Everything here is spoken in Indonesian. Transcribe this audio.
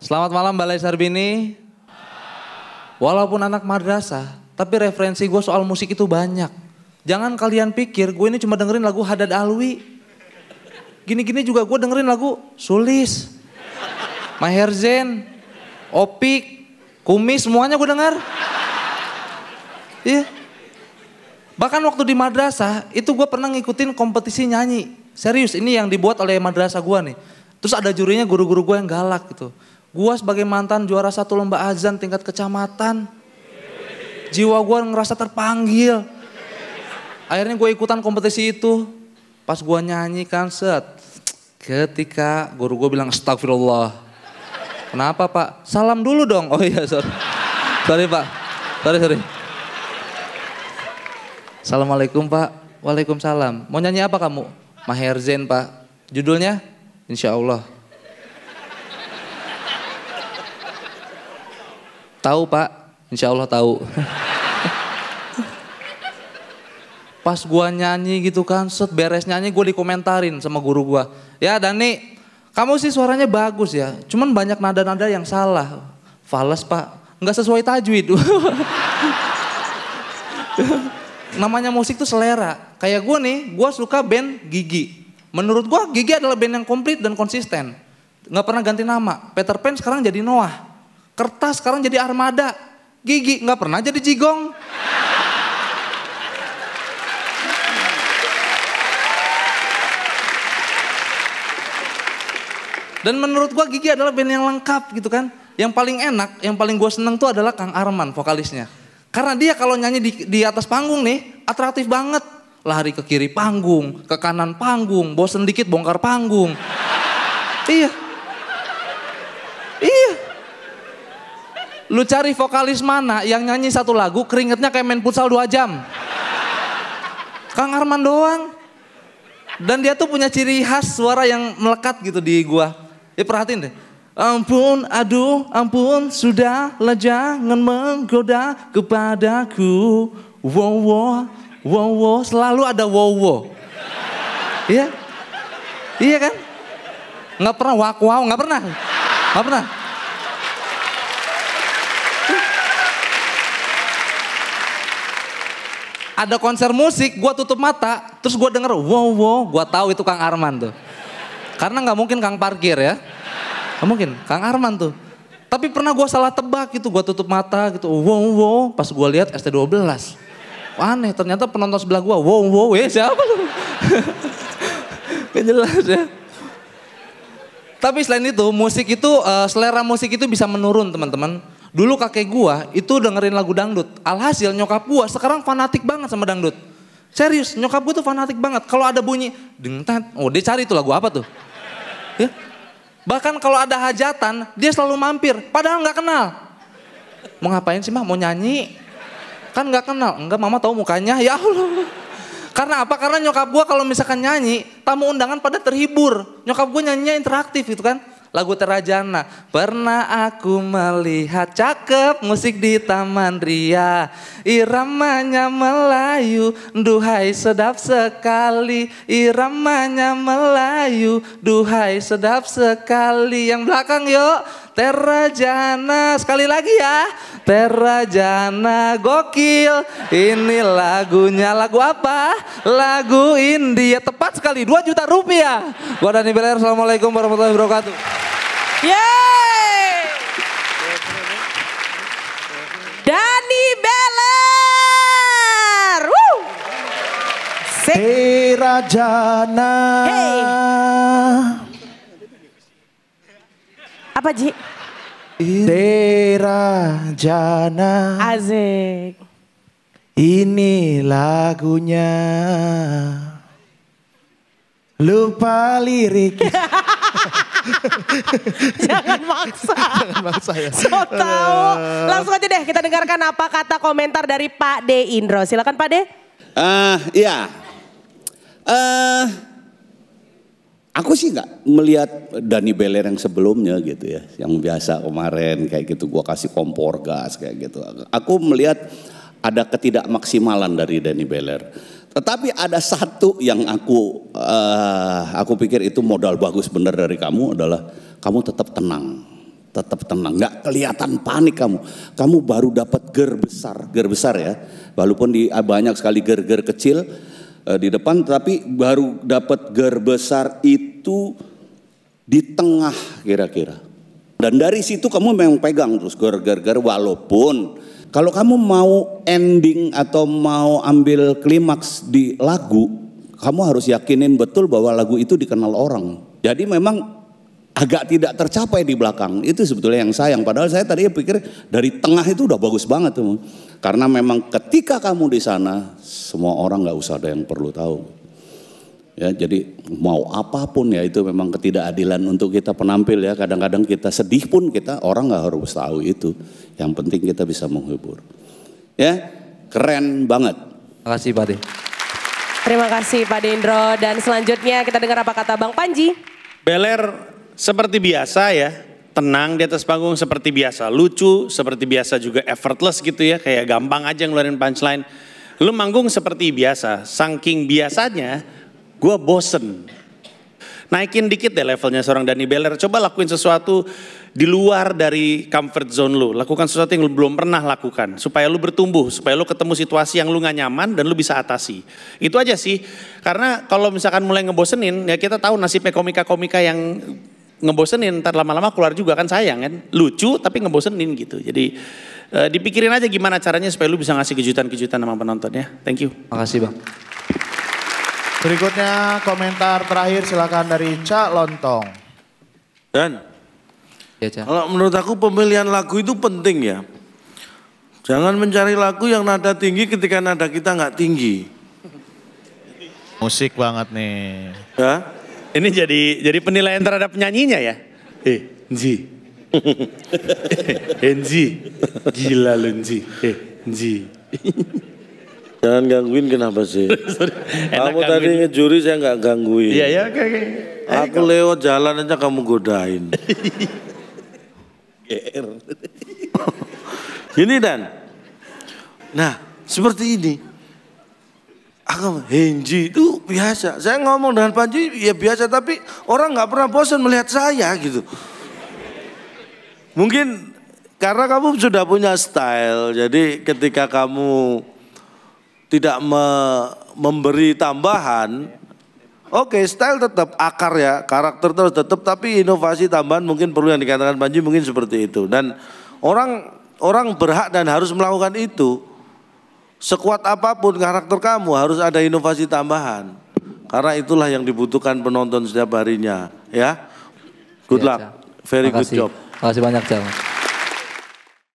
Selamat malam Balai Sarbini. Walaupun anak madrasah, tapi referensi gue soal musik itu banyak. Jangan kalian pikir gue ini cuma dengerin lagu Hadad Alwi. Gini-gini juga gue dengerin lagu Sulis, Maher Zain, Opik, Kumis semuanya gue denger. Iya. Bahkan waktu di madrasah itu gue pernah ngikutin kompetisi nyanyi. Serius ini yang dibuat oleh madrasah gue nih. Terus ada jurinya guru-guru gue yang galak gitu. Gua sebagai mantan juara satu lomba azan tingkat kecamatan. Jiwa gua ngerasa terpanggil. Akhirnya gua ikutan kompetisi itu. Pas gua nyanyi kan set. Ketika guru gua bilang astagfirullah. Kenapa pak? Salam dulu dong. Oh iya sorry. Sorry pak. Sorry sorry. Assalamualaikum pak. Waalaikumsalam. Mau nyanyi apa kamu? Maher Zain pak. Judulnya? Insya Allah. Tahu pak, insya Allah tahu. Pas gua nyanyi gitu kan, set beres nyanyi gue dikomentarin sama guru gua. Ya Dani, kamu sih suaranya bagus ya, cuman banyak nada-nada yang salah. Fales pak, nggak sesuai tajwid. Namanya musik tuh selera. Kayak gue nih, gue suka band Gigi. Menurut gue Gigi adalah band yang komplit dan konsisten. Nggak pernah ganti nama. Peter Pan sekarang jadi Noah. Kertas sekarang jadi armada. Gigi nggak pernah jadi jigong. Dan menurut gua Gigi adalah band yang lengkap gitu kan. Yang paling enak, yang paling gua seneng tuh adalah Kang Arman vokalisnya. Karena dia kalau nyanyi di, di atas panggung nih atraktif banget. Lari ke kiri panggung, ke kanan panggung, bosen dikit bongkar panggung. iya, Lu cari vokalis mana yang nyanyi satu lagu keringetnya kayak main futsal dua jam. Kang Arman doang. Dan dia tuh punya ciri khas suara yang melekat gitu di gua. Ya perhatiin deh. Ampun, aduh, ampun, sudah jangan menggoda kepadaku. Wow, wow, wow, wow. selalu ada wow, wow. Iya, iya kan? Nggak pernah wak wow, nggak pernah, nggak pernah. ada konser musik, gue tutup mata, terus gue denger wow wow, gue tahu itu Kang Arman tuh. Karena gak mungkin Kang Parkir ya, nggak mungkin Kang Arman tuh. Tapi pernah gue salah tebak gitu, gue tutup mata gitu, wow wow, pas gue lihat ST12. Aneh, ternyata penonton sebelah gue, wow wow, ya siapa lu? gak jelas ya. Tapi selain itu, musik itu, uh, selera musik itu bisa menurun teman-teman. Dulu kakek gua itu dengerin lagu dangdut. Alhasil nyokap gua sekarang fanatik banget sama dangdut. Serius, nyokap gua tuh fanatik banget. Kalau ada bunyi, dengtan, oh dia cari itu lagu apa tuh. Ya. Bahkan kalau ada hajatan, dia selalu mampir. Padahal nggak kenal. Mau ngapain sih mah? Mau nyanyi? Kan nggak kenal. Enggak, mama tahu mukanya. Ya Allah. Karena apa? Karena nyokap gua kalau misalkan nyanyi, tamu undangan pada terhibur. Nyokap gua nyanyinya interaktif gitu kan lagu Terajana. Pernah aku melihat cakep musik di Taman Ria, iramanya Melayu, duhai sedap sekali, iramanya Melayu, duhai sedap sekali. Yang belakang yuk, Terajana sekali lagi ya Terajana gokil ini lagunya lagu apa lagu India tepat sekali 2 juta rupiah gua Dani Belair. Assalamualaikum warahmatullahi wabarakatuh Yeay Dani Belair. Woo. Terajana hey. Apa Ji? Indera Jana. Azik. Ini lagunya. Lupa lirik. Jangan maksa. Jangan maksa ya. So tahu. Langsung aja deh kita dengarkan apa kata komentar dari Pak De Indro. Silakan Pak De. Ah, uh, iya. Eh uh, Aku sih nggak melihat Dani Beler yang sebelumnya gitu ya, yang biasa kemarin kayak gitu gua kasih kompor gas kayak gitu. Aku melihat ada ketidakmaksimalan dari Dani Beler. Tetapi ada satu yang aku uh, aku pikir itu modal bagus bener dari kamu adalah kamu tetap tenang, tetap tenang, nggak kelihatan panik kamu. Kamu baru dapat ger besar, ger besar ya, walaupun di eh, banyak sekali ger-ger kecil eh, di depan, tapi baru dapat ger besar itu itu di tengah kira-kira. Dan dari situ kamu memang pegang terus ger ger walaupun kalau kamu mau ending atau mau ambil klimaks di lagu, kamu harus yakinin betul bahwa lagu itu dikenal orang. Jadi memang agak tidak tercapai di belakang. Itu sebetulnya yang sayang. Padahal saya tadi pikir dari tengah itu udah bagus banget tuh. Karena memang ketika kamu di sana, semua orang nggak usah ada yang perlu tahu. Ya, jadi mau apapun ya itu memang ketidakadilan untuk kita penampil ya. Kadang-kadang kita sedih pun kita orang nggak harus tahu itu. Yang penting kita bisa menghibur. Ya, keren banget. Terima kasih Pak Terima kasih Pak Dendro dan selanjutnya kita dengar apa kata Bang Panji. Beler seperti biasa ya, tenang di atas panggung seperti biasa, lucu seperti biasa juga effortless gitu ya, kayak gampang aja ngeluarin punchline. Lu manggung seperti biasa, saking biasanya Gue bosen. Naikin dikit deh levelnya seorang Dani Beller. Coba lakuin sesuatu di luar dari comfort zone lu. Lakukan sesuatu yang lu belum pernah lakukan. Supaya lu bertumbuh. Supaya lu ketemu situasi yang lu gak nyaman dan lu bisa atasi. Itu aja sih. Karena kalau misalkan mulai ngebosenin, ya kita tahu nasibnya komika-komika yang ngebosenin. Ntar lama-lama keluar juga kan sayang kan. Lucu tapi ngebosenin gitu. Jadi eh, dipikirin aja gimana caranya supaya lu bisa ngasih kejutan-kejutan sama penonton ya. Thank you. Makasih bang. Berikutnya komentar terakhir silakan dari Cak Lontong. Dan ya, Cak. kalau menurut aku pemilihan lagu itu penting ya. Jangan mencari lagu yang nada tinggi ketika nada kita nggak tinggi. Musik banget nih. Ya? Ini jadi jadi penilaian terhadap penyanyinya ya? Eh, Nji. Enji. Eh, Gila lu Nji. Eh, Nji. Jangan gangguin kenapa sih? kamu tadi ngejuri saya nggak gangguin. Iya ya, oke. Okay, Aku lewat jalan aja kamu godain. GR. ini Dan. Nah, seperti ini. Aku Henji itu biasa. Saya ngomong dengan Panji ya biasa, tapi orang nggak pernah bosan melihat saya gitu. Mungkin karena kamu sudah punya style, jadi ketika kamu tidak me memberi tambahan, oke okay, style tetap akar ya, karakter terus tetap, tapi inovasi tambahan mungkin perlu yang dikatakan Panji mungkin seperti itu. Dan orang orang berhak dan harus melakukan itu. Sekuat apapun karakter kamu harus ada inovasi tambahan. Karena itulah yang dibutuhkan penonton setiap harinya, ya. Good iya, luck. Very good job. Terima kasih banyak, Cak.